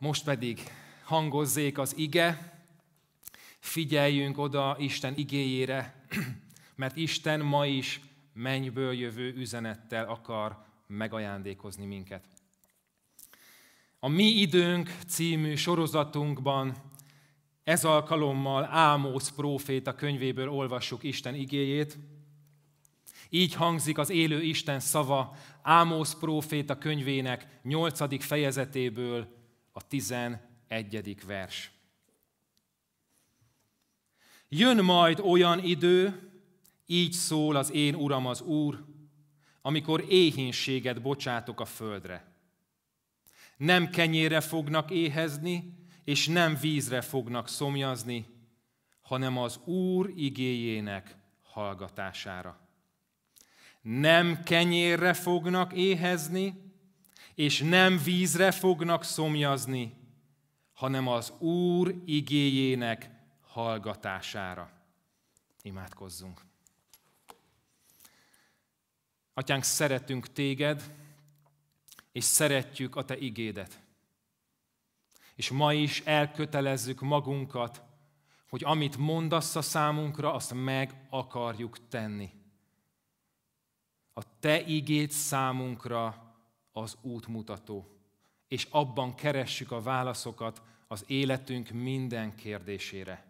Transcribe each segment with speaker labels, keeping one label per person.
Speaker 1: Most pedig hangozzék az ige, figyeljünk oda Isten igéjére, mert Isten ma is mennyből jövő üzenettel akar megajándékozni minket. A Mi Időnk című sorozatunkban ez alkalommal prófét a könyvéből olvassuk Isten igéjét. Így hangzik az élő Isten szava prófét a könyvének 8. fejezetéből a 11. vers. Jön majd olyan idő, így szól az én Uram az Úr, amikor éhénységet bocsátok a földre. Nem kenyére fognak éhezni, és nem vízre fognak szomjazni, hanem az Úr igéjének hallgatására. Nem kenyérre fognak éhezni, és nem vízre fognak szomjazni, hanem az Úr igéjének hallgatására. Imádkozzunk. Atyánk, szeretünk téged, és szeretjük a te igédet. És ma is elkötelezzük magunkat, hogy amit mondasz a számunkra, azt meg akarjuk tenni. A te igéd számunkra az útmutató, és abban keressük a válaszokat az életünk minden kérdésére.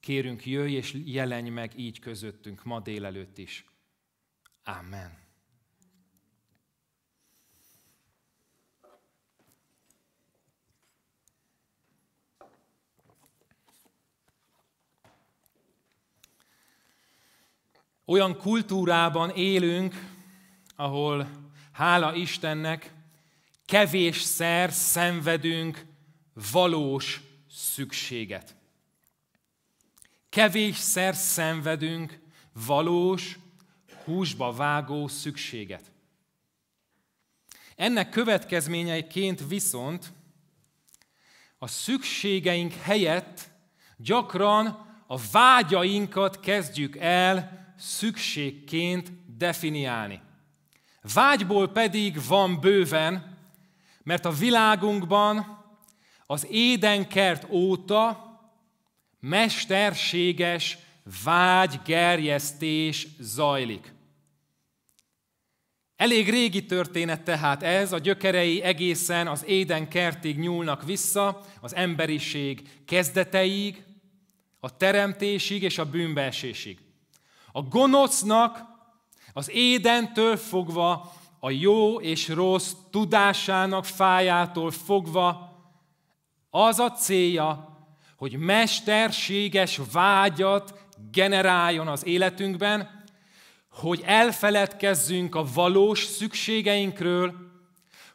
Speaker 1: Kérünk, jöjj és jelenj meg így közöttünk ma délelőtt is. Amen. Olyan kultúrában élünk, ahol hála Istennek, kevésszer szenvedünk valós szükséget. Kevésszer szenvedünk valós, húsba vágó szükséget. Ennek következményeiként viszont a szükségeink helyett gyakran a vágyainkat kezdjük el szükségként definiálni. Vágyból pedig van bőven, mert a világunkban az édenkert óta mesterséges vágygerjesztés zajlik. Elég régi történet tehát ez, a gyökerei egészen az éden kertig nyúlnak vissza, az emberiség kezdeteig, a teremtésig és a bűnbeesésig. A gonosznak az édentől fogva, a jó és rossz tudásának fájától fogva, az a célja, hogy mesterséges vágyat generáljon az életünkben, hogy elfeledkezzünk a valós szükségeinkről,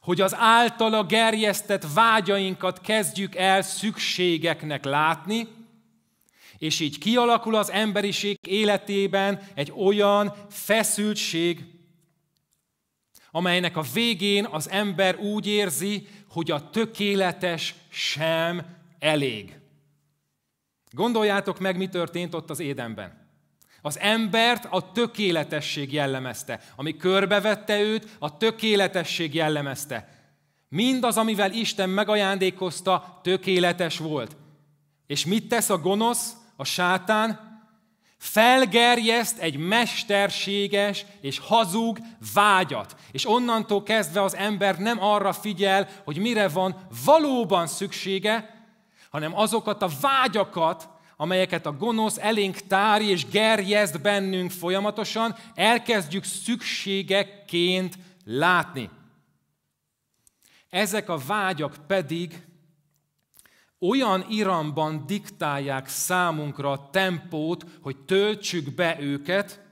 Speaker 1: hogy az általa gerjesztett vágyainkat kezdjük el szükségeknek látni, és így kialakul az emberiség életében egy olyan feszültség, amelynek a végén az ember úgy érzi, hogy a tökéletes sem elég. Gondoljátok meg, mi történt ott az Édenben. Az embert a tökéletesség jellemezte. Ami körbevette őt, a tökéletesség jellemezte. Mindaz, amivel Isten megajándékozta, tökéletes volt. És mit tesz a gonosz? a sátán felgerjeszt egy mesterséges és hazug vágyat. És onnantól kezdve az ember nem arra figyel, hogy mire van valóban szüksége, hanem azokat a vágyakat, amelyeket a gonosz elénk tár és gerjeszt bennünk folyamatosan, elkezdjük szükségekként látni. Ezek a vágyak pedig olyan iramban diktálják számunkra a tempót, hogy töltsük be őket,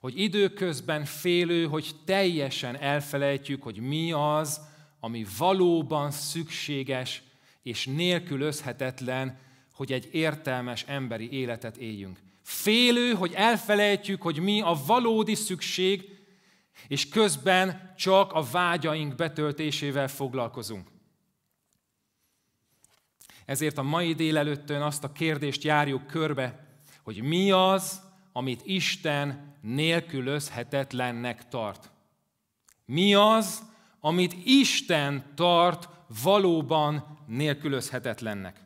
Speaker 1: hogy időközben félő, hogy teljesen elfelejtjük, hogy mi az, ami valóban szükséges és nélkülözhetetlen, hogy egy értelmes emberi életet éljünk. Félő, hogy elfelejtjük, hogy mi a valódi szükség, és közben csak a vágyaink betöltésével foglalkozunk. Ezért a mai délelőttön azt a kérdést járjuk körbe, hogy mi az, amit Isten nélkülözhetetlennek tart. Mi az, amit Isten tart valóban nélkülözhetetlennek.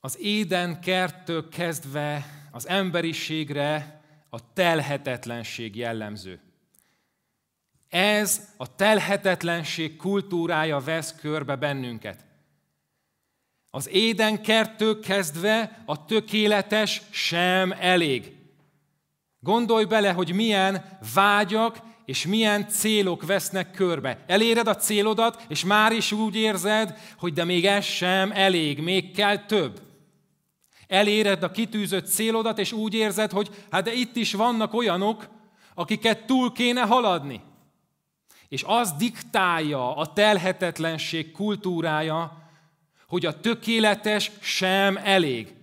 Speaker 1: Az éden kerttől kezdve az emberiségre a telhetetlenség jellemző. Ez a telhetetlenség kultúrája vesz körbe bennünket. Az éden kezdve a tökéletes sem elég. Gondolj bele, hogy milyen vágyak és milyen célok vesznek körbe. Eléred a célodat, és már is úgy érzed, hogy de még ez sem elég, még kell több. Eléred a kitűzött célodat, és úgy érzed, hogy hát de itt is vannak olyanok, akiket túl kéne haladni. És az diktálja a telhetetlenség kultúrája, hogy a tökéletes sem elég.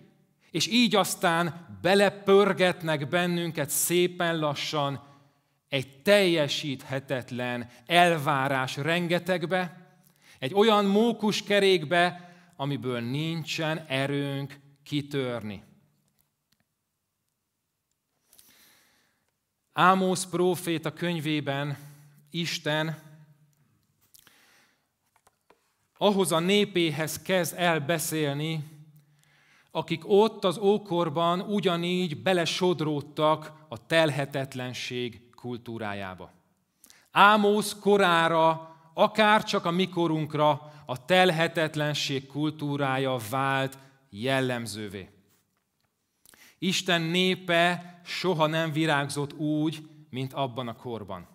Speaker 1: És így aztán belepörgetnek bennünket szépen lassan egy teljesíthetetlen elvárás rengetegbe, egy olyan mókus kerékbe, amiből nincsen erőnk kitörni. prófét a könyvében Isten ahhoz a népéhez kezd el beszélni, akik ott az ókorban ugyanígy belesodródtak a telhetetlenség kultúrájába. Ámósz korára, akár csak a mikorunkra a telhetetlenség kultúrája vált jellemzővé. Isten népe soha nem virágzott úgy, mint abban a korban.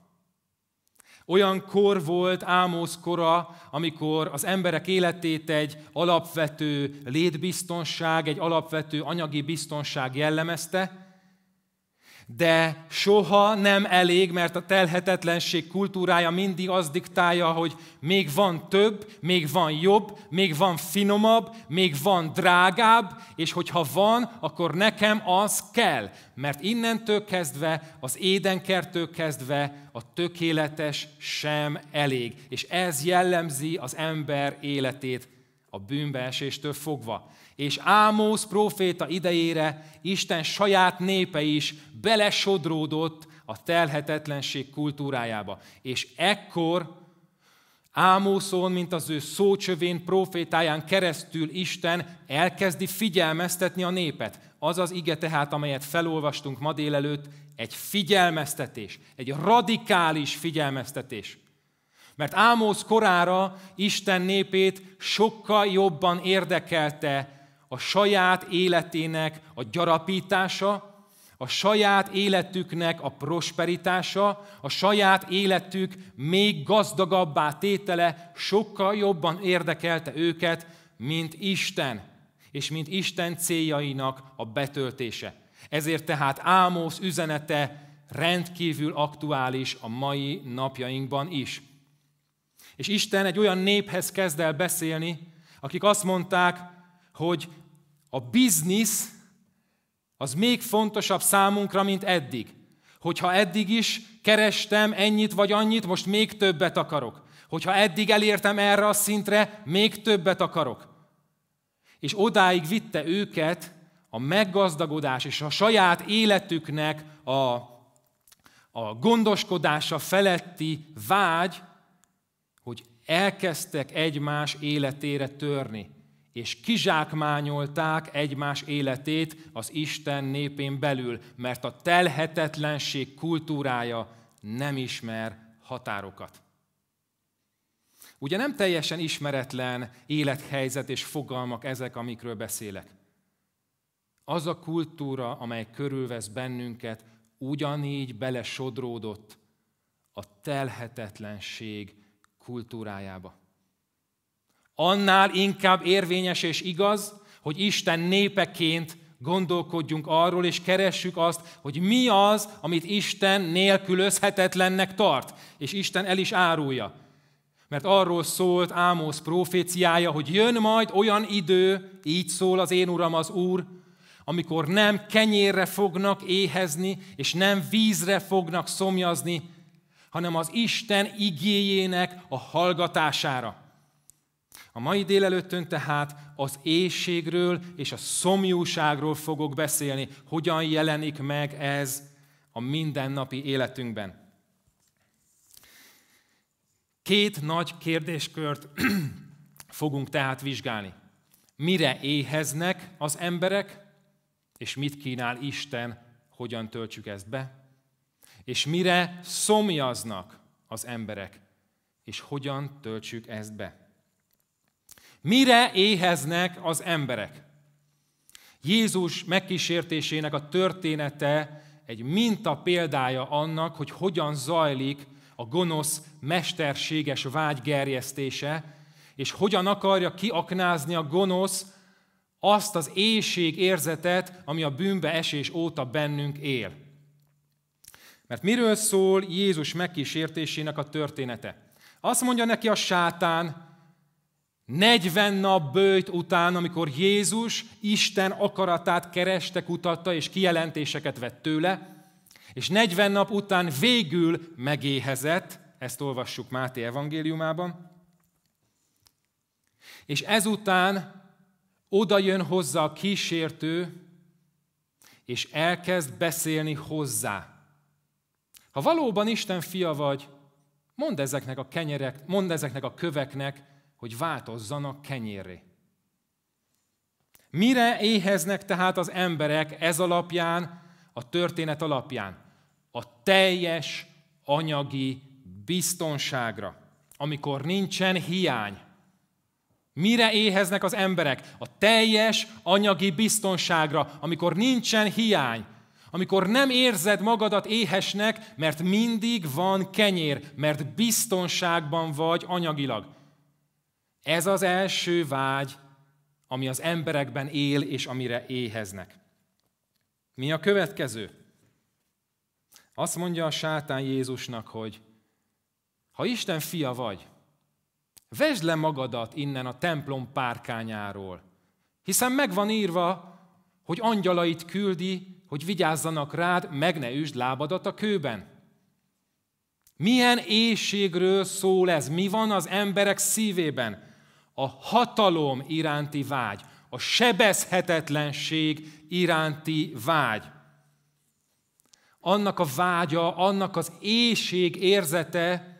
Speaker 1: Olyan kor volt Ámosz kora, amikor az emberek életét egy alapvető létbiztonság, egy alapvető anyagi biztonság jellemezte, de soha nem elég, mert a telhetetlenség kultúrája mindig az diktálja, hogy még van több, még van jobb, még van finomabb, még van drágább, és hogyha van, akkor nekem az kell. Mert innentől kezdve, az édenkertől kezdve a tökéletes sem elég. És ez jellemzi az ember életét a bűnbeeséstől fogva. És Ámósz próféta idejére Isten saját népe is belesodródott a telhetetlenség kultúrájába. És ekkor Ámószón, mint az ő szócsövén, profétáján keresztül Isten elkezdi figyelmeztetni a népet. Az az ige tehát, amelyet felolvastunk ma délelőtt, egy figyelmeztetés, egy radikális figyelmeztetés. Mert Ámósz korára Isten népét sokkal jobban érdekelte a saját életének a gyarapítása, a saját életüknek a prosperitása, a saját életük még gazdagabbá tétele sokkal jobban érdekelte őket, mint Isten, és mint Isten céljainak a betöltése. Ezért tehát Ámos üzenete rendkívül aktuális a mai napjainkban is. És Isten egy olyan néphez kezd el beszélni, akik azt mondták, hogy a biznisz az még fontosabb számunkra, mint eddig. Hogyha eddig is kerestem ennyit vagy annyit, most még többet akarok. Hogyha eddig elértem erre a szintre, még többet akarok. És odáig vitte őket a meggazdagodás és a saját életüknek a, a gondoskodása feletti vágy, hogy elkezdtek egymás életére törni és kizsákmányolták egymás életét az Isten népén belül, mert a telhetetlenség kultúrája nem ismer határokat. Ugye nem teljesen ismeretlen élethelyzet és fogalmak ezek, amikről beszélek. Az a kultúra, amely körülvesz bennünket, ugyanígy belesodródott a telhetetlenség kultúrájába annál inkább érvényes és igaz, hogy Isten népeként gondolkodjunk arról, és keressük azt, hogy mi az, amit Isten nélkülözhetetlennek tart, és Isten el is árulja. Mert arról szólt Ámosz proféciája, hogy jön majd olyan idő, így szól az én Uram az Úr, amikor nem kenyérre fognak éhezni, és nem vízre fognak szomjazni, hanem az Isten igéjének a hallgatására. A mai délelőttön tehát az éjségről és a szomjúságról fogok beszélni, hogyan jelenik meg ez a mindennapi életünkben. Két nagy kérdéskört fogunk tehát vizsgálni. Mire éheznek az emberek, és mit kínál Isten, hogyan töltsük ezt be? És mire szomjaznak az emberek, és hogyan töltsük ezt be? Mire éheznek az emberek? Jézus megkísértésének a története egy minta példája annak, hogy hogyan zajlik a gonosz mesterséges vágy gerjesztése, és hogyan akarja kiaknázni a gonosz azt az éjség érzetet, ami a bűnbe esés óta bennünk él. Mert miről szól Jézus megkísértésének a története? Azt mondja neki a sátán, 40 nap bőjt után, amikor Jézus Isten akaratát kereste, kutatta és kijelentéseket vett tőle, és 40 nap után végül megéhezett, ezt olvassuk Máté evangéliumában, és ezután oda jön hozzá a kísértő, és elkezd beszélni hozzá. Ha valóban Isten fia vagy, mondd ezeknek a kenyerek, mondd ezeknek a köveknek, hogy változzanak kenyérré. Mire éheznek tehát az emberek ez alapján, a történet alapján? A teljes anyagi biztonságra, amikor nincsen hiány. Mire éheznek az emberek? A teljes anyagi biztonságra, amikor nincsen hiány. Amikor nem érzed magadat éhesnek, mert mindig van kenyér, mert biztonságban vagy anyagilag. Ez az első vágy, ami az emberekben él, és amire éheznek. Mi a következő? Azt mondja a sátán Jézusnak, hogy ha Isten fia vagy, vesd le magadat innen a templom párkányáról, hiszen megvan írva, hogy angyalait küldi, hogy vigyázzanak rád, meg ne üsd lábadat a kőben. Milyen éjségről szól ez? Mi van az emberek szívében? a hatalom iránti vágy, a sebezhetetlenség iránti vágy. Annak a vágya, annak az éjség érzete,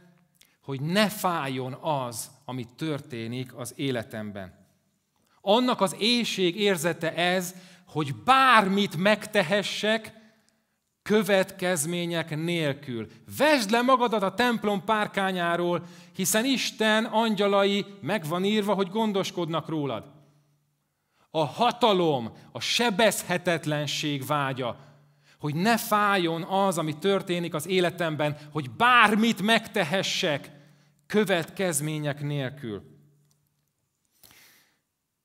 Speaker 1: hogy ne fájjon az, ami történik az életemben. Annak az éjség érzete ez, hogy bármit megtehessek, következmények nélkül. Vesd le magadat a templom párkányáról, hiszen Isten angyalai meg van írva, hogy gondoskodnak rólad. A hatalom, a sebezhetetlenség vágya, hogy ne fájjon az, ami történik az életemben, hogy bármit megtehessek következmények nélkül.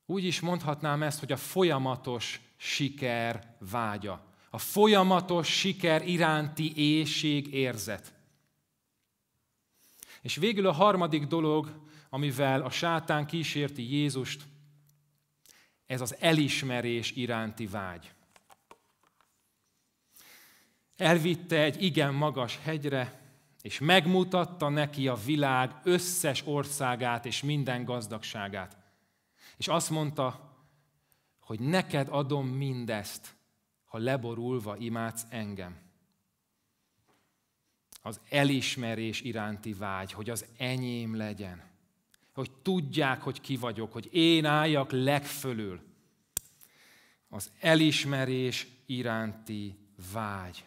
Speaker 1: Úgy is mondhatnám ezt, hogy a folyamatos siker vágya a folyamatos siker iránti éjség érzet. És végül a harmadik dolog, amivel a sátán kísérti Jézust, ez az elismerés iránti vágy. Elvitte egy igen magas hegyre, és megmutatta neki a világ összes országát és minden gazdagságát. És azt mondta, hogy neked adom mindezt, ha leborulva imádsz engem. Az elismerés iránti vágy, hogy az enyém legyen. Hogy tudják, hogy ki vagyok, hogy én álljak legfölül. Az elismerés iránti vágy.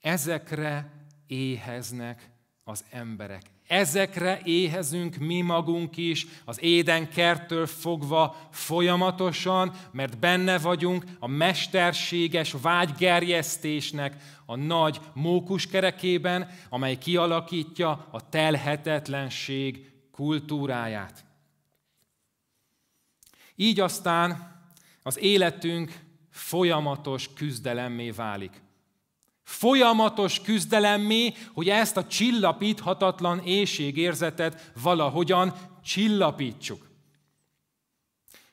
Speaker 1: Ezekre éheznek az emberek. Ezekre éhezünk mi magunk is, az éden kerttől fogva folyamatosan, mert benne vagyunk a mesterséges vágygerjesztésnek a nagy kerekében, amely kialakítja a telhetetlenség kultúráját. Így aztán az életünk folyamatos küzdelemmé válik. Folyamatos küzdelemmé, hogy ezt a csillapíthatatlan éjségérzetet valahogyan csillapítsuk.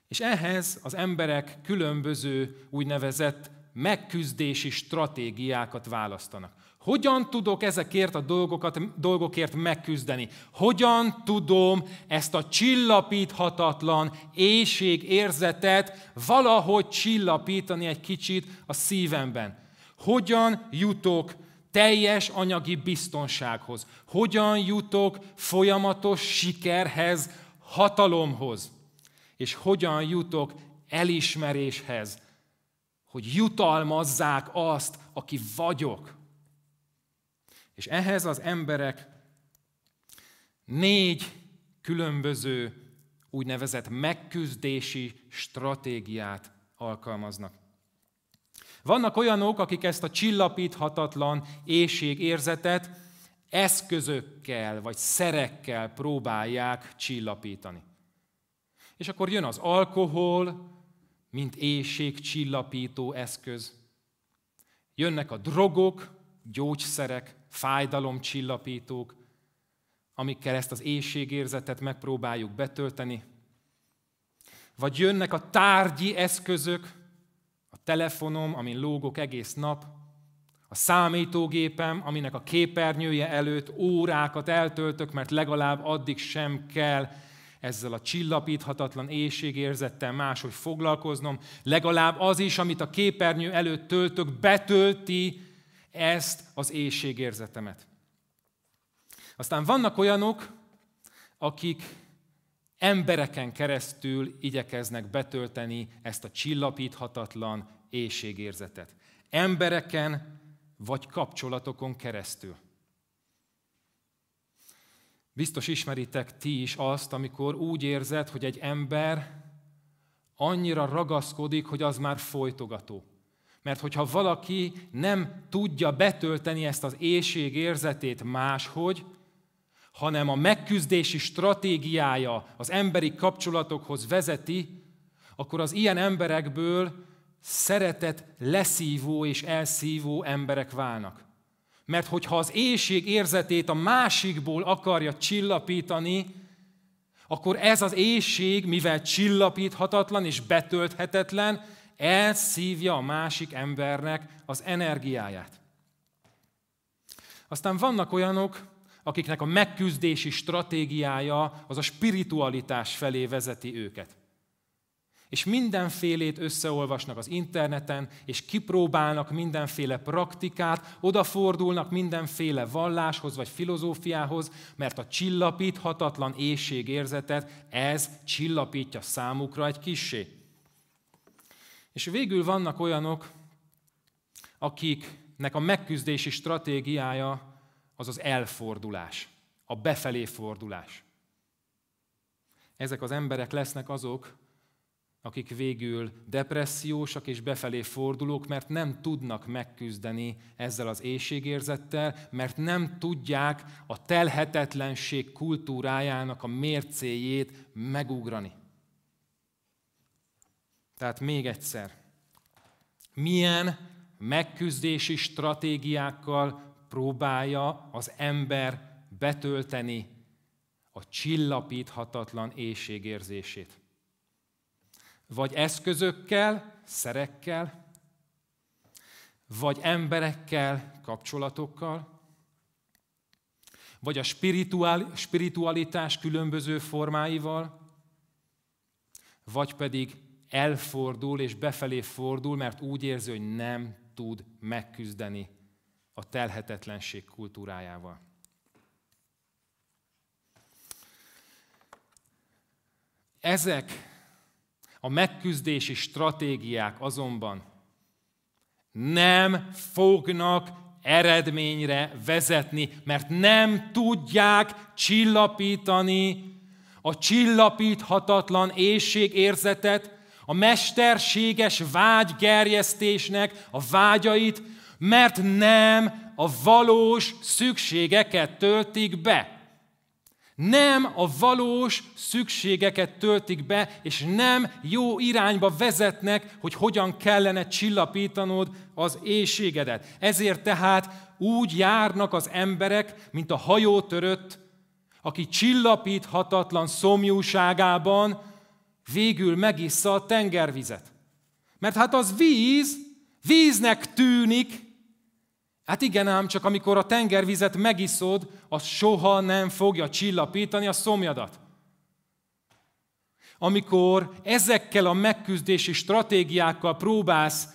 Speaker 1: És ehhez az emberek különböző úgynevezett megküzdési stratégiákat választanak. Hogyan tudok ezekért a dolgokat, dolgokért megküzdeni? Hogyan tudom ezt a csillapíthatatlan éjség érzetet valahogy csillapítani egy kicsit a szívemben? Hogyan jutok teljes anyagi biztonsághoz? Hogyan jutok folyamatos sikerhez, hatalomhoz? És hogyan jutok elismeréshez, hogy jutalmazzák azt, aki vagyok? És ehhez az emberek négy különböző úgynevezett megküzdési stratégiát alkalmaznak. Vannak olyanok, akik ezt a csillapíthatatlan éjség érzetet eszközökkel vagy szerekkel próbálják csillapítani. És akkor jön az alkohol, mint csillapító eszköz. Jönnek a drogok, gyógyszerek, fájdalomcsillapítók, amikkel ezt az éjségérzetet megpróbáljuk betölteni. Vagy jönnek a tárgyi eszközök, telefonom, amin lógok egész nap, a számítógépem, aminek a képernyője előtt órákat eltöltök, mert legalább addig sem kell ezzel a csillapíthatatlan éjségérzettel máshogy foglalkoznom, legalább az is, amit a képernyő előtt töltök, betölti ezt az éjségérzetemet. Aztán vannak olyanok, akik embereken keresztül igyekeznek betölteni ezt a csillapíthatatlan éjségérzetet. Embereken vagy kapcsolatokon keresztül. Biztos ismeritek ti is azt, amikor úgy érzed, hogy egy ember annyira ragaszkodik, hogy az már folytogató. Mert hogyha valaki nem tudja betölteni ezt az éjség érzetét máshogy, hanem a megküzdési stratégiája az emberi kapcsolatokhoz vezeti, akkor az ilyen emberekből szeretet leszívó és elszívó emberek válnak. Mert hogyha az éjség érzetét a másikból akarja csillapítani, akkor ez az éjség, mivel csillapíthatatlan és betölthetetlen, elszívja a másik embernek az energiáját. Aztán vannak olyanok, akiknek a megküzdési stratégiája az a spiritualitás felé vezeti őket. És mindenfélét összeolvasnak az interneten, és kipróbálnak mindenféle praktikát, odafordulnak mindenféle valláshoz vagy filozófiához, mert a csillapíthatatlan érzetet, ez csillapítja számukra egy kissé. És végül vannak olyanok, akiknek a megküzdési stratégiája az az elfordulás, a befelé fordulás. Ezek az emberek lesznek azok, akik végül depressziósak és befelé fordulók, mert nem tudnak megküzdeni ezzel az éjségérzettel, mert nem tudják a telhetetlenség kultúrájának a mércéjét megugrani. Tehát még egyszer, milyen megküzdési stratégiákkal próbálja az ember betölteni a csillapíthatatlan éjségérzését. Vagy eszközökkel, szerekkel, vagy emberekkel, kapcsolatokkal, vagy a spirituál, spiritualitás különböző formáival, vagy pedig elfordul és befelé fordul, mert úgy érzi, hogy nem tud megküzdeni a telhetetlenség kultúrájával. Ezek a megküzdési stratégiák azonban nem fognak eredményre vezetni, mert nem tudják csillapítani a csillapíthatatlan érzetet, a mesterséges vágygerjesztésnek a vágyait, mert nem a valós szükségeket töltik be. Nem a valós szükségeket töltik be, és nem jó irányba vezetnek, hogy hogyan kellene csillapítanod az éjségedet. Ezért tehát úgy járnak az emberek, mint a hajótörött, aki csillapíthatatlan szomjúságában végül megissza a tengervizet. Mert hát az víz, víznek tűnik, Hát igen ám, csak amikor a tengervizet megiszod, az soha nem fogja csillapítani a szomjadat. Amikor ezekkel a megküzdési stratégiákkal próbálsz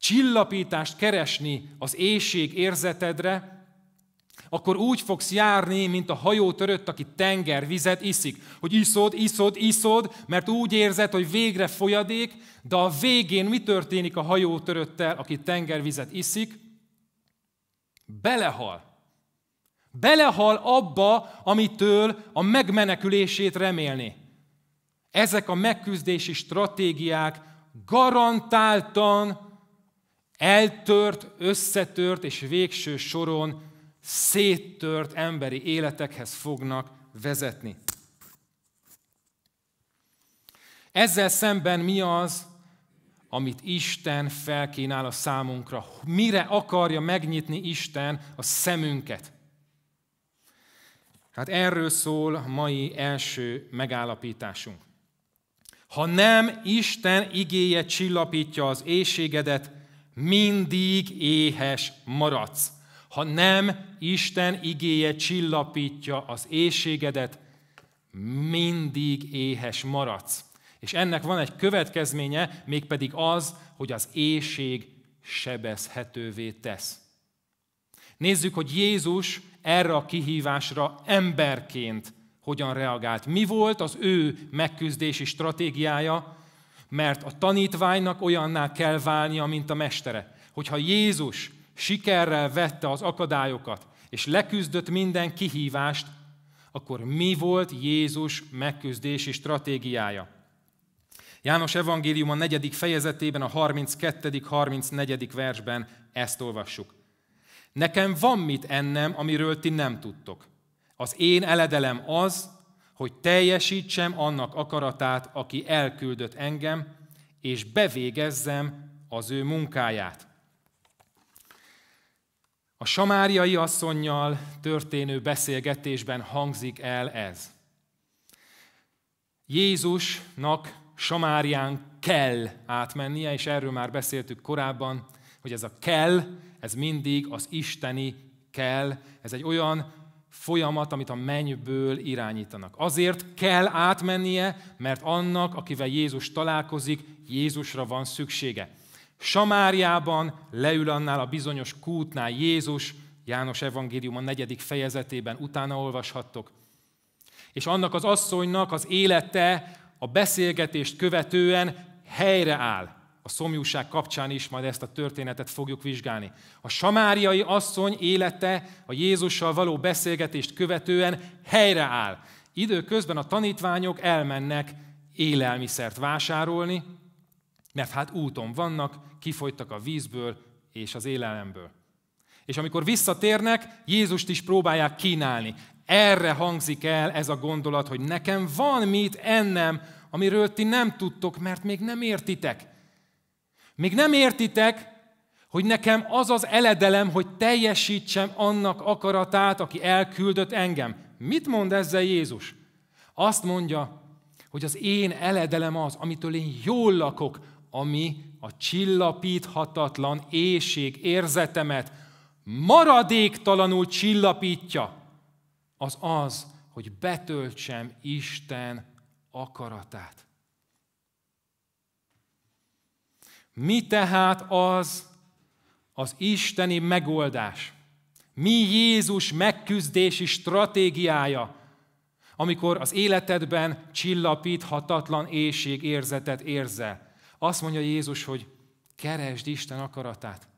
Speaker 1: csillapítást keresni az éjség érzetedre, akkor úgy fogsz járni, mint a hajó törött, aki tengervizet iszik. Hogy iszod, iszod, iszod, mert úgy érzed, hogy végre folyadék, de a végén mi történik a hajó töröttel, aki tengervizet iszik? Belehal. Belehal abba, amitől a megmenekülését remélni. Ezek a megküzdési stratégiák garantáltan eltört, összetört és végső soron széttört emberi életekhez fognak vezetni. Ezzel szemben mi az, amit Isten felkínál a számunkra. Mire akarja megnyitni Isten a szemünket? Hát erről szól a mai első megállapításunk. Ha nem Isten igéje csillapítja az éjségedet, mindig éhes maradsz. Ha nem Isten igéje csillapítja az éjségedet, mindig éhes maradsz. És ennek van egy következménye, mégpedig az, hogy az éjség sebezhetővé tesz. Nézzük, hogy Jézus erre a kihívásra emberként hogyan reagált. Mi volt az ő megküzdési stratégiája? Mert a tanítványnak olyanná kell válnia, mint a mestere. Hogyha Jézus sikerrel vette az akadályokat, és leküzdött minden kihívást, akkor mi volt Jézus megküzdési stratégiája? János evangélium a negyedik fejezetében, a 32. 34. versben ezt olvassuk. Nekem van mit ennem, amiről ti nem tudtok. Az én eledelem az, hogy teljesítsem annak akaratát, aki elküldött engem, és bevégezzem az ő munkáját. A samáriai asszonynal történő beszélgetésben hangzik el ez. Jézusnak Samárián kell átmennie, és erről már beszéltük korábban, hogy ez a kell, ez mindig az isteni kell, ez egy olyan folyamat, amit a mennyből irányítanak. Azért kell átmennie, mert annak, akivel Jézus találkozik, Jézusra van szüksége. Samáriában leül annál a bizonyos kútnál Jézus, János evangélium a negyedik fejezetében utána olvashattok. És annak az asszonynak az élete a beszélgetést követően helyreáll. A szomjúság kapcsán is majd ezt a történetet fogjuk vizsgálni. A samáriai asszony élete a Jézussal való beszélgetést követően helyreáll. Időközben a tanítványok elmennek élelmiszert vásárolni, mert hát úton vannak, kifogytak a vízből és az élelemből. És amikor visszatérnek, Jézust is próbálják kínálni. Erre hangzik el ez a gondolat, hogy nekem van mit ennem, amiről ti nem tudtok, mert még nem értitek. Még nem értitek, hogy nekem az az eledelem, hogy teljesítsem annak akaratát, aki elküldött engem. Mit mond ezzel Jézus? Azt mondja, hogy az én eledelem az, amitől én jól lakok, ami a csillapíthatatlan éjség érzetemet maradéktalanul csillapítja az az, hogy betöltsem Isten akaratát. Mi tehát az az isteni megoldás? Mi Jézus megküzdési stratégiája, amikor az életedben csillapíthatatlan éjség érzetet érzel? Azt mondja Jézus, hogy keresd Isten akaratát.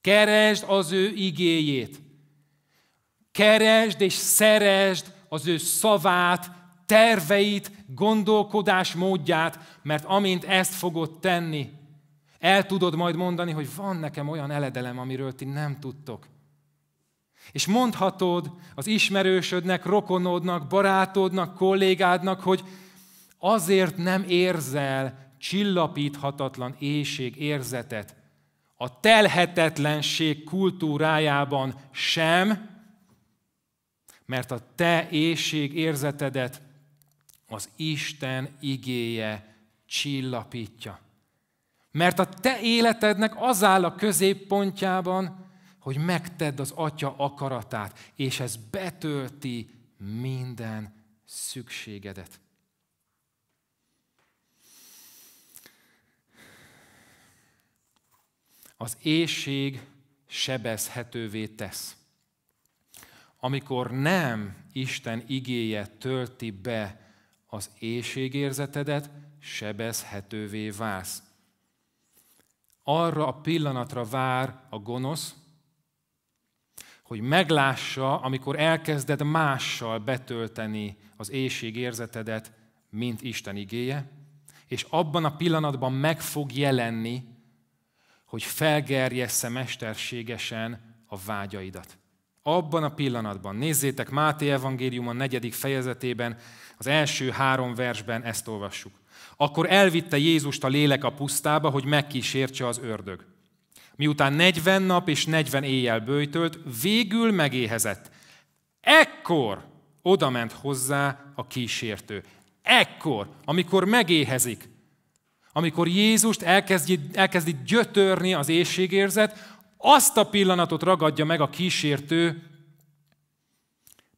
Speaker 1: Keresd az ő igéjét. Keresd és szeresd az ő szavát, terveit, gondolkodás módját, mert amint ezt fogod tenni, el tudod majd mondani, hogy van nekem olyan eledelem, amiről ti nem tudtok. És mondhatod az ismerősödnek, rokonodnak, barátodnak, kollégádnak, hogy azért nem érzel csillapíthatatlan éjség érzetet a telhetetlenség kultúrájában sem, mert a te éjség érzetedet az Isten igéje csillapítja. Mert a te életednek az áll a középpontjában, hogy megtedd az Atya akaratát, és ez betölti minden szükségedet. Az éjség sebezhetővé tesz amikor nem Isten igéje tölti be az éjségérzetedet, sebezhetővé válsz. Arra a pillanatra vár a gonosz, hogy meglássa, amikor elkezded mással betölteni az éjségérzetedet, mint Isten igéje, és abban a pillanatban meg fog jelenni, hogy felgerjessze mesterségesen a vágyaidat. Abban a pillanatban, nézzétek Máté evangélium a negyedik fejezetében, az első három versben ezt olvassuk. Akkor elvitte Jézust a lélek a pusztába, hogy megkísértse az ördög. Miután 40 nap és 40 éjjel bőjtölt, végül megéhezett. Ekkor odament hozzá a kísértő. Ekkor, amikor megéhezik, amikor Jézust elkezdi, elkezdi gyötörni az éjségérzet, azt a pillanatot ragadja meg a kísértő,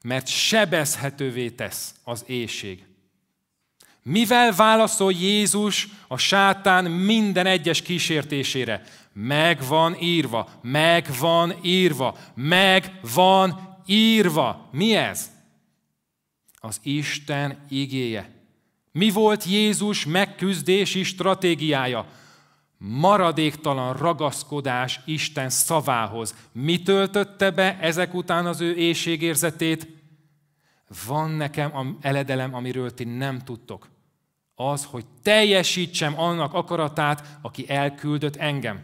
Speaker 1: mert sebezhetővé tesz az éjség. Mivel válaszol Jézus a sátán minden egyes kísértésére? Meg van írva, meg van írva, meg van írva. Mi ez? Az Isten igéje. Mi volt Jézus megküzdési stratégiája? maradéktalan ragaszkodás Isten szavához. Mi töltötte be ezek után az ő éjségérzetét? Van nekem a eledelem, amiről ti nem tudtok. Az, hogy teljesítsem annak akaratát, aki elküldött engem.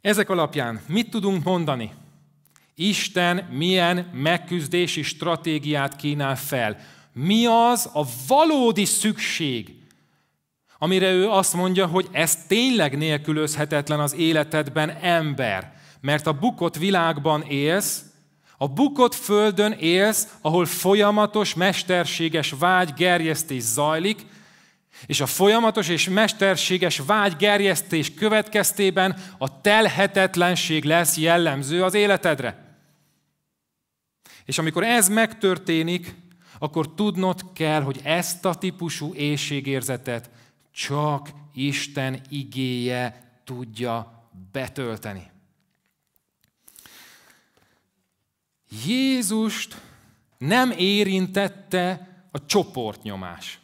Speaker 1: Ezek alapján mit tudunk mondani? Isten milyen megküzdési stratégiát kínál fel? Mi az a valódi szükség, amire ő azt mondja, hogy ez tényleg nélkülözhetetlen az életedben ember, mert a bukott világban élsz, a bukott földön élsz, ahol folyamatos, mesterséges vágy zajlik, és a folyamatos és mesterséges vágy következtében a telhetetlenség lesz jellemző az életedre. És amikor ez megtörténik, akkor tudnod kell, hogy ezt a típusú éjségérzetet csak Isten igéje tudja betölteni. Jézust nem érintette a csoportnyomás.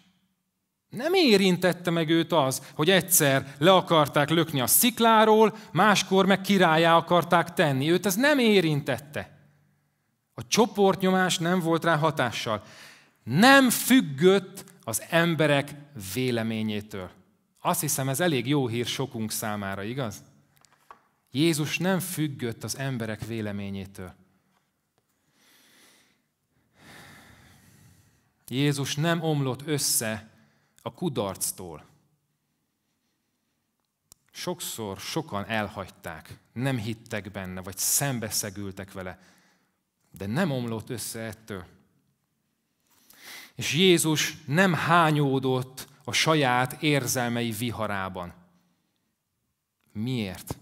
Speaker 1: Nem érintette meg őt az, hogy egyszer le akarták lökni a szikláról, máskor meg királyá akarták tenni. Őt ez nem érintette. A csoportnyomás nem volt rá hatással. Nem függött az emberek véleményétől. Azt hiszem, ez elég jó hír sokunk számára, igaz? Jézus nem függött az emberek véleményétől. Jézus nem omlott össze a kudarctól. Sokszor sokan elhagyták, nem hittek benne, vagy szembeszegültek vele, de nem omlott össze ettől. És Jézus nem hányódott a saját érzelmei viharában. Miért?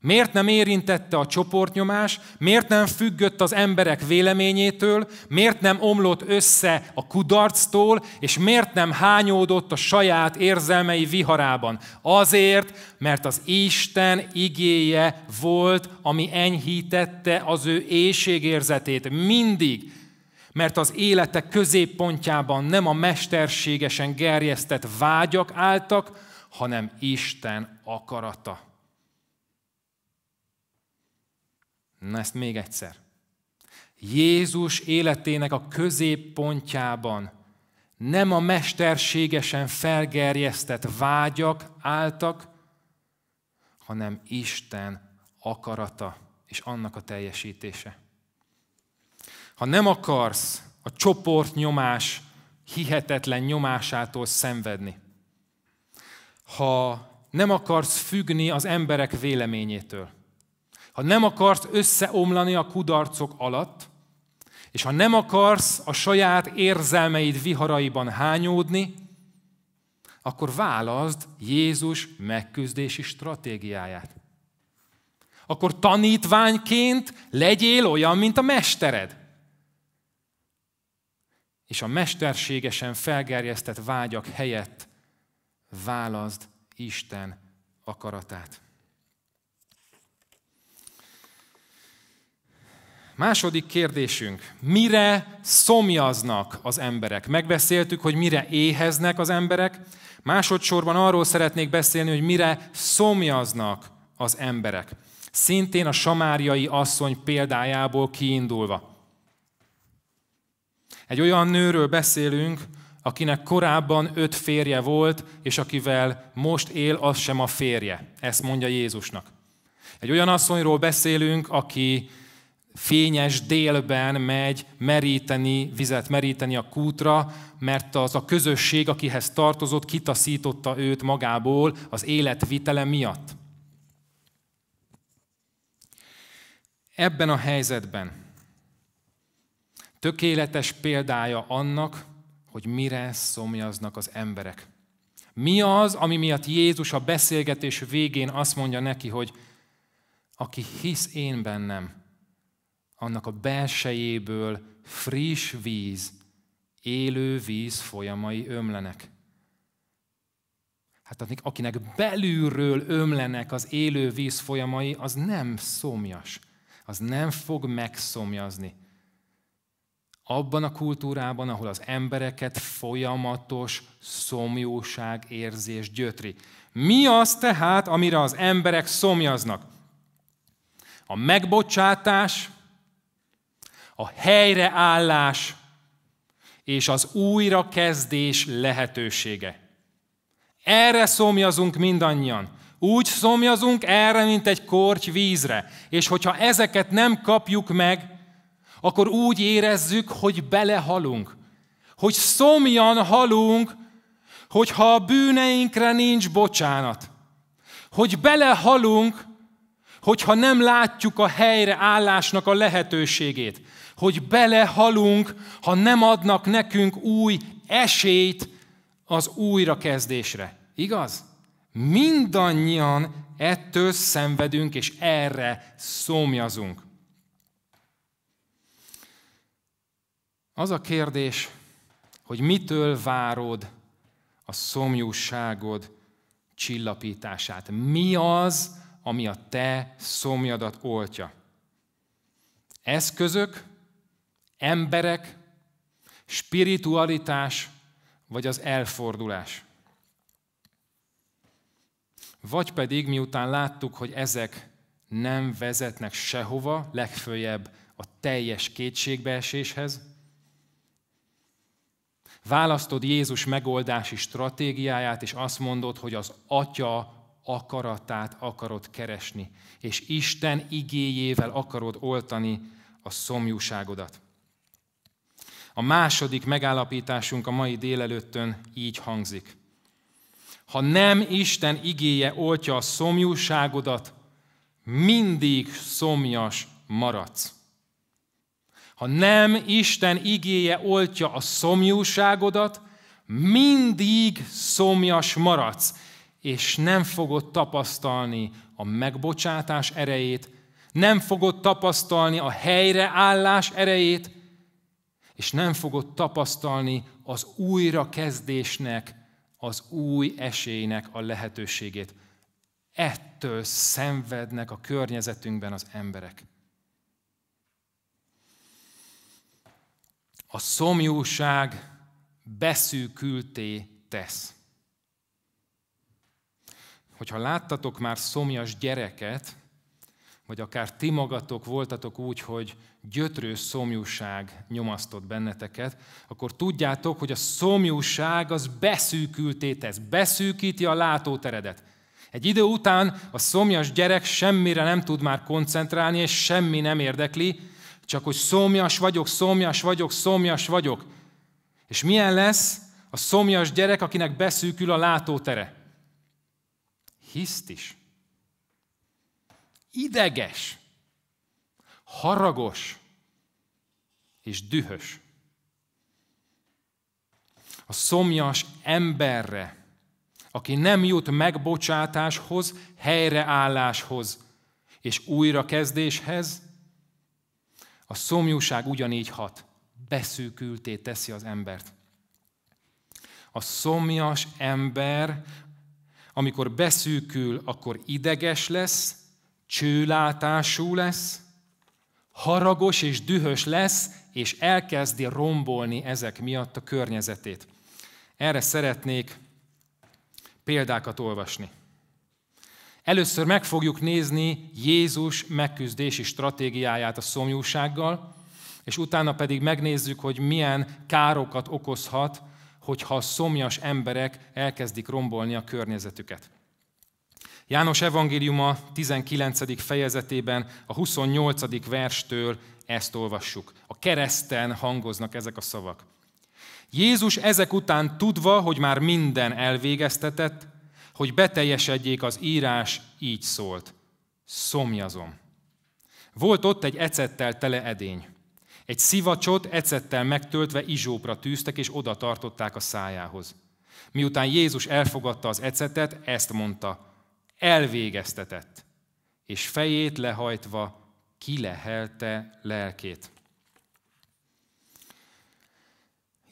Speaker 1: Miért nem érintette a csoportnyomás, miért nem függött az emberek véleményétől, miért nem omlott össze a kudarctól, és miért nem hányódott a saját érzelmei viharában? Azért, mert az Isten igéje volt, ami enyhítette az ő éjségérzetét mindig, mert az életek középpontjában nem a mesterségesen gerjesztett vágyak álltak, hanem Isten akarata. Na ezt még egyszer. Jézus életének a középpontjában nem a mesterségesen felgerjesztett vágyak álltak, hanem Isten akarata és annak a teljesítése. Ha nem akarsz a csoport nyomás hihetetlen nyomásától szenvedni, ha nem akarsz függni az emberek véleményétől, ha nem akarsz összeomlani a kudarcok alatt, és ha nem akarsz a saját érzelmeid viharaiban hányódni, akkor válaszd Jézus megküzdési stratégiáját. Akkor tanítványként legyél olyan, mint a mestered és a mesterségesen felgerjesztett vágyak helyett válaszd Isten akaratát. Második kérdésünk. Mire szomjaznak az emberek? Megbeszéltük, hogy mire éheznek az emberek. Másodszorban arról szeretnék beszélni, hogy mire szomjaznak az emberek. Szintén a samáriai asszony példájából kiindulva. Egy olyan nőről beszélünk, akinek korábban öt férje volt, és akivel most él, az sem a férje. Ezt mondja Jézusnak. Egy olyan asszonyról beszélünk, aki fényes délben megy meríteni, vizet meríteni a kútra, mert az a közösség, akihez tartozott, kitaszította őt magából az életvitele miatt. Ebben a helyzetben tökéletes példája annak, hogy mire szomjaznak az emberek. Mi az, ami miatt Jézus a beszélgetés végén azt mondja neki, hogy aki hisz én bennem, annak a belsejéből friss víz, élő víz folyamai ömlenek. Hát akinek belülről ömlenek az élő víz folyamai, az nem szomjas, az nem fog megszomjazni abban a kultúrában, ahol az embereket folyamatos szomjúság érzés gyötri. Mi az tehát, amire az emberek szomjaznak? A megbocsátás, a helyreállás és az újrakezdés lehetősége. Erre szomjazunk mindannyian. Úgy szomjazunk erre, mint egy korty vízre. És hogyha ezeket nem kapjuk meg, akkor úgy érezzük, hogy belehalunk. Hogy szomjan halunk, hogyha a bűneinkre nincs bocsánat. Hogy belehalunk, hogyha nem látjuk a helyreállásnak a lehetőségét. Hogy belehalunk, ha nem adnak nekünk új esélyt az újrakezdésre. Igaz? Mindannyian ettől szenvedünk, és erre szomjazunk. Az a kérdés, hogy mitől várod a szomjúságod csillapítását. Mi az, ami a te szomjadat oltja? Eszközök, emberek, spiritualitás vagy az elfordulás? Vagy pedig, miután láttuk, hogy ezek nem vezetnek sehova, legfőjebb a teljes kétségbeeséshez, Választod Jézus megoldási stratégiáját, és azt mondod, hogy az Atya akaratát akarod keresni, és Isten igéjével akarod oltani a szomjúságodat. A második megállapításunk a mai délelőttön így hangzik. Ha nem Isten igéje oltja a szomjúságodat, mindig szomjas maradsz. Ha nem Isten igéje oltja a szomjúságodat, mindig szomjas maradsz, és nem fogod tapasztalni a megbocsátás erejét, nem fogod tapasztalni a helyreállás erejét, és nem fogod tapasztalni az újrakezdésnek, az új esélynek a lehetőségét. Ettől szenvednek a környezetünkben az emberek. a szomjúság beszűkülté tesz. Hogyha láttatok már szomjas gyereket, vagy akár ti magatok voltatok úgy, hogy gyötrő szomjúság nyomasztott benneteket, akkor tudjátok, hogy a szomjúság az beszűkülté tesz, beszűkíti a látóteredet. Egy idő után a szomjas gyerek semmire nem tud már koncentrálni, és semmi nem érdekli, csak hogy szomjas vagyok, szomjas vagyok, szomjas vagyok. És milyen lesz a szomjas gyerek, akinek beszűkül a látótere? Hisztis. Ideges. Haragos. És dühös. A szomjas emberre, aki nem jut megbocsátáshoz, helyreálláshoz és újrakezdéshez, a szomjúság ugyanígy hat, beszűkülté teszi az embert. A szomjas ember, amikor beszűkül, akkor ideges lesz, csőlátású lesz, haragos és dühös lesz, és elkezdi rombolni ezek miatt a környezetét. Erre szeretnék példákat olvasni. Először meg fogjuk nézni Jézus megküzdési stratégiáját a szomjúsággal, és utána pedig megnézzük, hogy milyen károkat okozhat, hogyha a szomjas emberek elkezdik rombolni a környezetüket. János evangéliuma 19. fejezetében a 28. verstől ezt olvassuk. A kereszten hangoznak ezek a szavak. Jézus ezek után tudva, hogy már minden elvégeztetett, hogy beteljesedjék az írás, így szólt. Szomjazom. Volt ott egy ecettel tele edény. Egy szivacsot ecettel megtöltve izsópra tűztek, és oda tartották a szájához. Miután Jézus elfogadta az ecetet, ezt mondta, elvégeztetett, és fejét lehajtva kilehelte lelkét.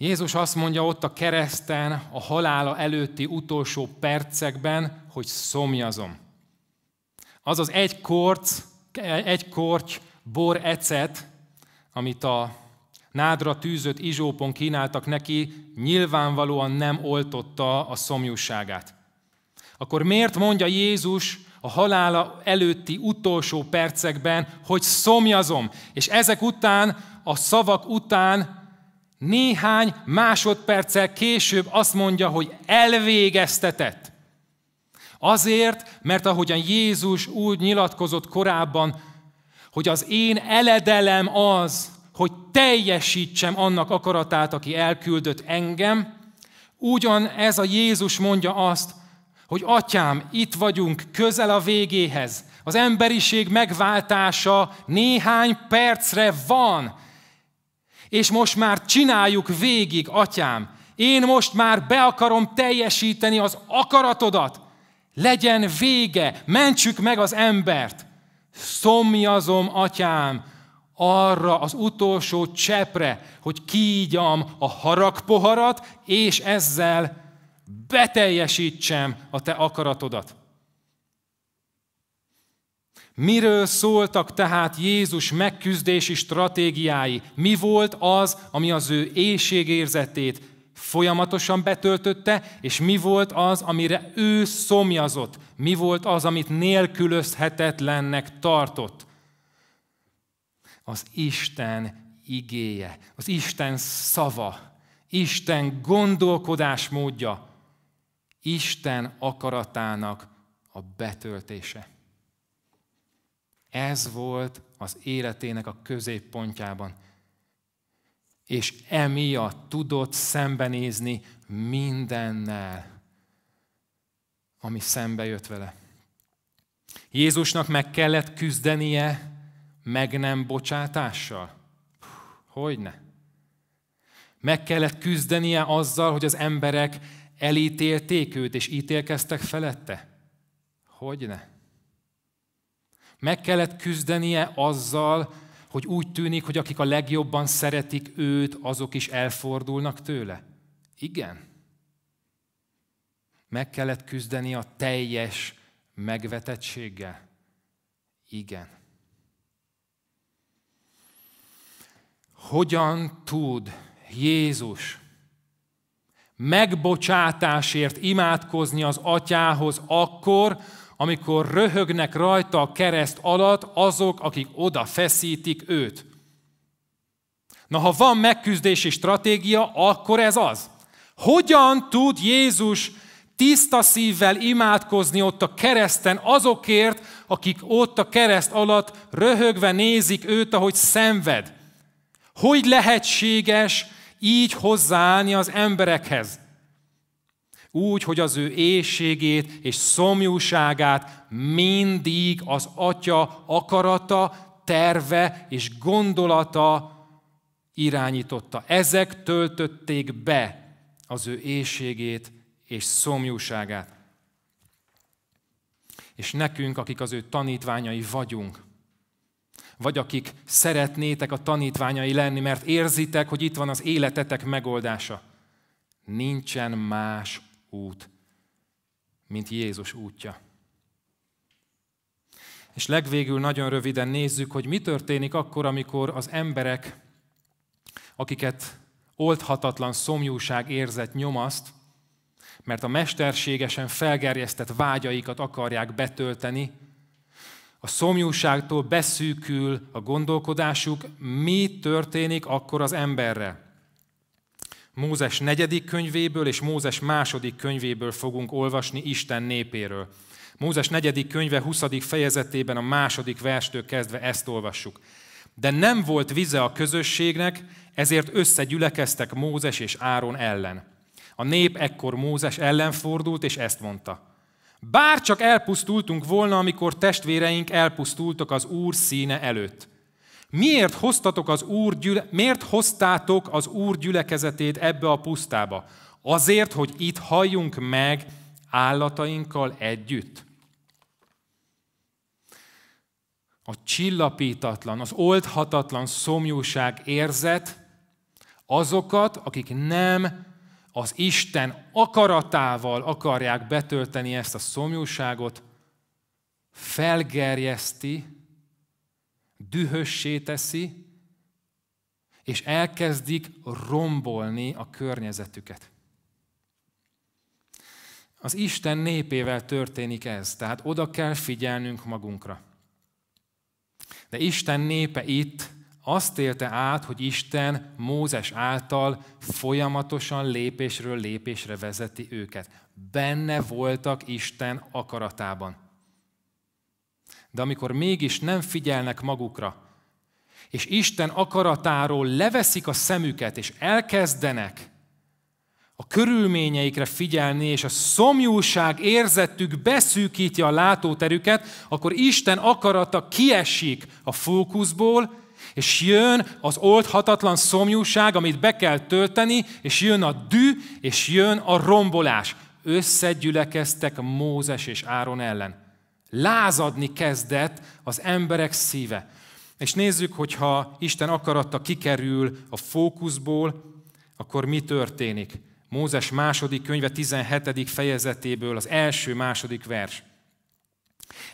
Speaker 1: Jézus azt mondja ott a kereszten, a halála előtti utolsó percekben, hogy szomjazom. Az az egy korc, egy korty bor ecet, amit a nádra tűzött izsópon kínáltak neki, nyilvánvalóan nem oltotta a szomjúságát. Akkor miért mondja Jézus a halála előtti utolsó percekben, hogy szomjazom? És ezek után, a szavak után néhány másodperccel később azt mondja, hogy elvégeztetett. Azért, mert ahogyan Jézus úgy nyilatkozott korábban, hogy az én eledelem az, hogy teljesítsem annak akaratát, aki elküldött engem, ugyan ez a Jézus mondja azt, hogy atyám, itt vagyunk, közel a végéhez. Az emberiség megváltása néhány percre van, és most már csináljuk végig, atyám. Én most már be akarom teljesíteni az akaratodat. Legyen vége, mentsük meg az embert. Szomjazom, atyám, arra az utolsó csepre, hogy kígyam a haragpoharat, és ezzel beteljesítsem a te akaratodat. Miről szóltak tehát Jézus megküzdési stratégiái? Mi volt az, ami az ő éjségérzetét folyamatosan betöltötte, és mi volt az, amire ő szomjazott? Mi volt az, amit nélkülözhetetlennek tartott? Az Isten igéje, az Isten szava, Isten gondolkodásmódja, Isten akaratának a betöltése. Ez volt az életének a középpontjában. És emiatt tudott szembenézni mindennel, ami szembe jött vele. Jézusnak meg kellett küzdenie meg nem bocsátással? Hogyne? Meg kellett küzdenie azzal, hogy az emberek elítélték őt és ítélkeztek felette? Hogyne? Meg kellett küzdenie azzal, hogy úgy tűnik, hogy akik a legjobban szeretik őt, azok is elfordulnak tőle. Igen. Meg kellett küzdeni a teljes megvetettséggel. Igen. Hogyan tud Jézus megbocsátásért imádkozni az atyához akkor, amikor röhögnek rajta a kereszt alatt azok, akik oda feszítik őt. Na, ha van megküzdési stratégia, akkor ez az. Hogyan tud Jézus tiszta szívvel imádkozni ott a kereszten azokért, akik ott a kereszt alatt röhögve nézik őt, ahogy szenved? Hogy lehetséges így hozzáállni az emberekhez? Úgy, hogy az ő éjségét és szomjúságát mindig az Atya akarata, terve és gondolata irányította. Ezek töltötték be az ő éjségét és szomjúságát. És nekünk, akik az ő tanítványai vagyunk, vagy akik szeretnétek a tanítványai lenni, mert érzitek, hogy itt van az életetek megoldása. Nincsen más út, mint Jézus útja. És legvégül nagyon röviden nézzük, hogy mi történik akkor, amikor az emberek, akiket oldhatatlan szomjúság érzet nyomaszt, mert a mesterségesen felgerjesztett vágyaikat akarják betölteni, a szomjúságtól beszűkül a gondolkodásuk, mi történik akkor az emberre. Mózes negyedik könyvéből és Mózes második könyvéből fogunk olvasni Isten népéről. Mózes negyedik könyve 20. fejezetében a második verstől kezdve ezt olvassuk. De nem volt vize a közösségnek, ezért összegyülekeztek Mózes és Áron ellen. A nép ekkor Mózes ellen fordult, és ezt mondta. Bár csak elpusztultunk volna, amikor testvéreink elpusztultak az Úr színe előtt. Miért hoztatok az úr gyüle, miért hoztátok az úr gyülekezetét ebbe a pusztába? Azért, hogy itt halljunk meg állatainkkal együtt. A csillapítatlan, az oldhatatlan szomjúság érzet azokat, akik nem az Isten akaratával akarják betölteni ezt a szomjúságot, felgerjeszti, dühössé teszi, és elkezdik rombolni a környezetüket. Az Isten népével történik ez, tehát oda kell figyelnünk magunkra. De Isten népe itt azt élte át, hogy Isten Mózes által folyamatosan lépésről lépésre vezeti őket. Benne voltak Isten akaratában de amikor mégis nem figyelnek magukra, és Isten akaratáról leveszik a szemüket, és elkezdenek a körülményeikre figyelni, és a szomjúság érzettük beszűkíti a látóterüket, akkor Isten akarata kiesik a fókuszból, és jön az oldhatatlan szomjúság, amit be kell tölteni, és jön a dű, és jön a rombolás. Összegyülekeztek Mózes és Áron ellen. Lázadni kezdett az emberek szíve. És nézzük, hogyha Isten akarata kikerül a fókuszból, akkor mi történik? Mózes második könyve 17. fejezetéből az első-második vers.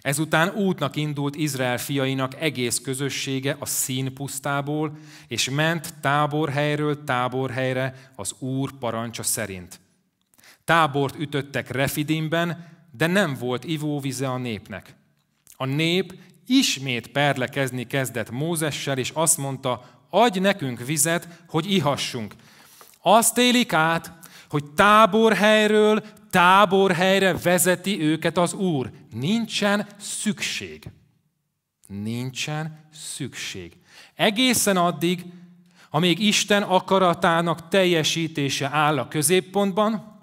Speaker 1: Ezután útnak indult Izrael fiainak egész közössége a színpusztából, és ment táborhelyről táborhelyre az Úr parancsa szerint. Tábort ütöttek Refidimben, de nem volt ivóvize a népnek. A nép ismét perlekezni kezdett Mózessel, és azt mondta, adj nekünk vizet, hogy ihassunk. Azt élik át, hogy táborhelyről táborhelyre vezeti őket az Úr. Nincsen szükség. Nincsen szükség. Egészen addig, amíg Isten akaratának teljesítése áll a középpontban,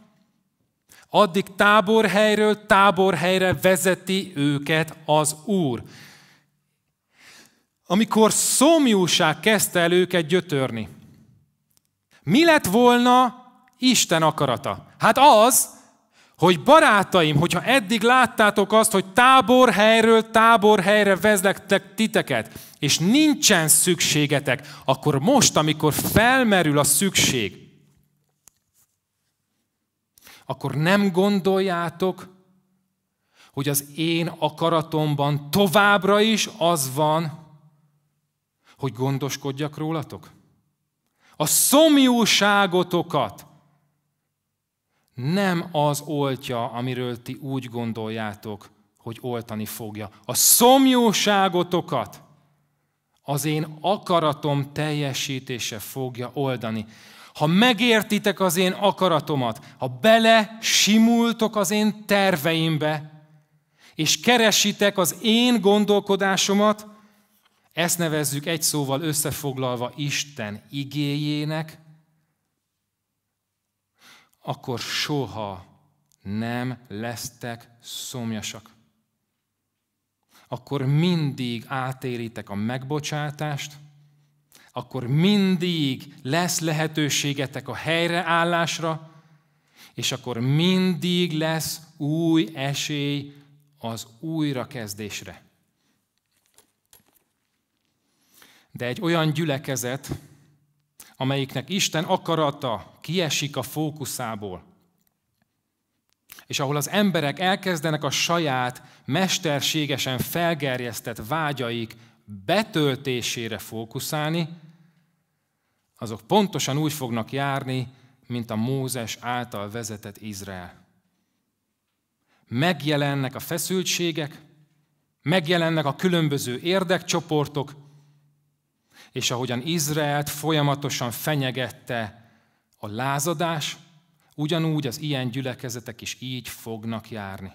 Speaker 1: addig táborhelyről táborhelyre vezeti őket az Úr. Amikor szomjúság kezdte el őket gyötörni, mi lett volna Isten akarata? Hát az, hogy barátaim, hogyha eddig láttátok azt, hogy táborhelyről táborhelyre vezlektek titeket, és nincsen szükségetek, akkor most, amikor felmerül a szükség, akkor nem gondoljátok, hogy az én akaratomban továbbra is az van, hogy gondoskodjak rólatok? A szomjúságotokat nem az oltja, amiről ti úgy gondoljátok, hogy oltani fogja. A szomjúságotokat az én akaratom teljesítése fogja oldani ha megértitek az én akaratomat, ha bele simultok az én terveimbe, és keresitek az én gondolkodásomat, ezt nevezzük egy szóval összefoglalva Isten igéjének, akkor soha nem lesztek szomjasak. Akkor mindig átéritek a megbocsátást, akkor mindig lesz lehetőségetek a helyreállásra, és akkor mindig lesz új esély az újrakezdésre. De egy olyan gyülekezet, amelyiknek Isten akarata kiesik a fókuszából, és ahol az emberek elkezdenek a saját mesterségesen felgerjesztett vágyaik betöltésére fókuszálni, azok pontosan úgy fognak járni, mint a Mózes által vezetett Izrael. Megjelennek a feszültségek, megjelennek a különböző érdekcsoportok, és ahogyan Izraelt folyamatosan fenyegette a lázadás, ugyanúgy az ilyen gyülekezetek is így fognak járni.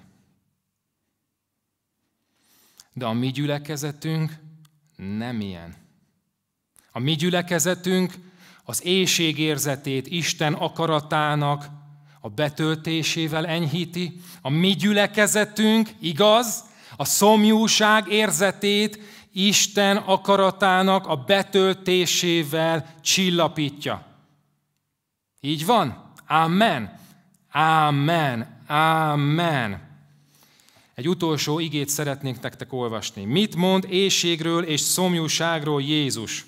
Speaker 1: De a mi gyülekezetünk nem ilyen. A mi gyülekezetünk az éjség érzetét Isten akaratának a betöltésével enyhíti. A mi gyülekezetünk, igaz, a szomjúság érzetét Isten akaratának a betöltésével csillapítja. Így van? Amen. Amen. Amen. Egy utolsó igét szeretnénk nektek olvasni. Mit mond éjségről és szomjúságról Jézus?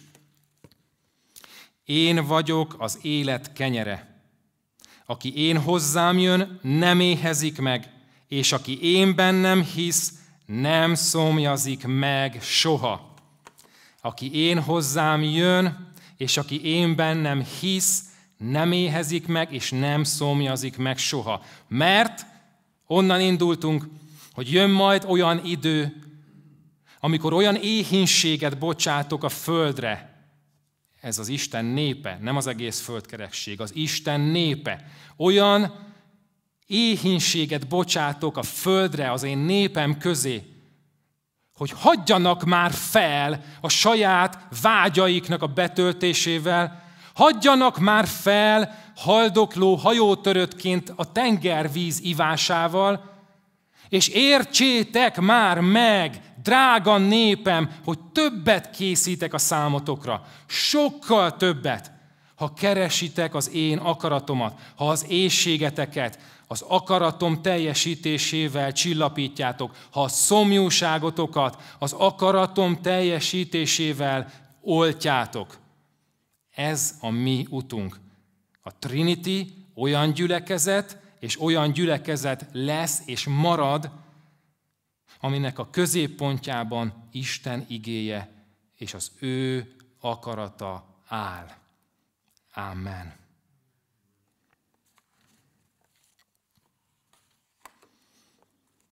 Speaker 1: Én vagyok az élet kenyere. Aki én hozzám jön, nem éhezik meg, és aki én bennem hisz, nem szomjazik meg soha. Aki én hozzám jön, és aki én bennem hisz, nem éhezik meg, és nem szomjazik meg soha. Mert onnan indultunk, hogy jön majd olyan idő, amikor olyan éhínséget bocsátok a földre, ez az Isten népe, nem az egész földkerekség, az Isten népe. Olyan éhínséget bocsátok a földre, az én népem közé, hogy hagyjanak már fel a saját vágyaiknak a betöltésével, hagyjanak már fel haldokló hajótöröttként a tengervíz ivásával, és értsétek már meg, drága népem, hogy többet készítek a számotokra. Sokkal többet. Ha keresitek az én akaratomat, ha az éjségeteket, az akaratom teljesítésével csillapítjátok, ha a szomjúságotokat az akaratom teljesítésével oltjátok. Ez a mi utunk. A Trinity olyan gyülekezet, és olyan gyülekezet lesz és marad, aminek a középpontjában Isten igéje és az ő akarata áll. Amen.